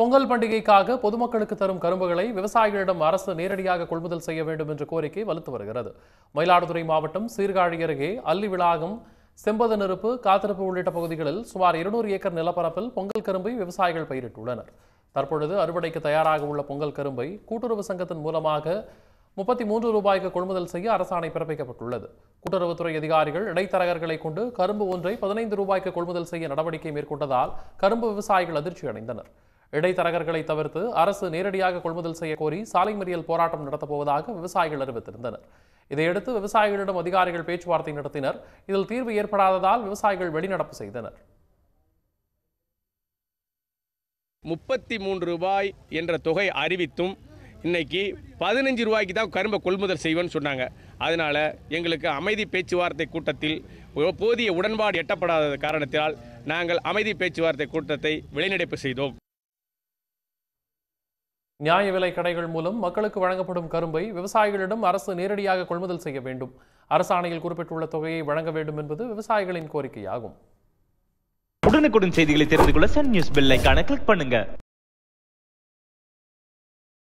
பொங்கல் பண்டிகைக்காக பொதுமக்களுக்கு தரும் கரும்புகளை விவசாயிகளிடம் அரசு நேரடியாக கொள்முதல் செய்ய வேண்டும் என்ற கோரிக்கை வலுத்து வருகிறது மயிலாடுதுறை மாவட்டம் சீர்காழி அருகே அல்லி விளாகம் நெருப்பு காத்திருப்பு உள்ளிட்ட பகுதிகளில் சுமார் இருநூறு ஏக்கர் நிலப்பரப்பில் பொங்கல் கரும்பை விவசாயிகள் பயிரிட்டுள்ளனர் தற்பொழுது அறுவடைக்கு தயாராக உள்ள பொங்கல் கரும்பை கூட்டுறவு சங்கத்தின் மூலமாக முப்பத்தி மூன்று ரூபாய்க்கு கொள்முதல் செய்ய அரசாணை பிறப்பிக்கப்பட்டுள்ளது கூட்டுறவுத்துறை அதிகாரிகள் இடைத்தரகர்களை கொண்டு கரும்பு ஒன்றை பதினைந்து ரூபாய்க்கு கொள்முதல் செய்ய நடவடிக்கை மேற்கொண்டதால் கரும்பு விவசாயிகள் அதிர்ச்சி அடைந்தனர் இடைத்தரகர்களை தவிர்த்து அரசு நேரடியாக கொள்முதல் செய்ய கோரி சாலை மறியல் போராட்டம் நடத்தப்போவதாக விவசாயிகள் அறிவித்திருந்தனர் இதையடுத்து விவசாயிகளிடம் அதிகாரிகள் பேச்சுவார்த்தை நடத்தினர் இதில் தீர்வு ஏற்படாததால் விவசாயிகள் வெளிநடப்பு செய்தனர் முப்பத்தி மூன்று ரூபாய் என்ற தொகை அறிவித்தும் இன்னைக்கு பதினஞ்சு ரூபாய்க்கு தான் கரும்பை கொள்முதல் செய்வேன்னு சொன்னாங்க அதனால் எங்களுக்கு அமைதி பேச்சுவார்த்தை கூட்டத்தில் போதிய உடன்பாடு எட்டப்படாத காரணத்தினால் நாங்கள் அமைதி பேச்சுவார்த்தை கூட்டத்தை வெளிநடப்பு செய்தோம் நியாய விலை கடைகள் மூலம் மக்களுக்கு வழங்கப்படும் கரும்பை விவசாயிகளிடம் அரசு நேரடியாக கொள்முதல் செய்ய வேண்டும் அரசாணையில் குறிப்பிட்டுள்ள தொகையை வழங்க வேண்டும் என்பது விவசாயிகளின் கோரிக்கையாகும் உடனுக்குடன் செய்திகளை தெரிந்து கொள்ள சன் நியூஸ் பெல் கிளிக் பண்ணுங்க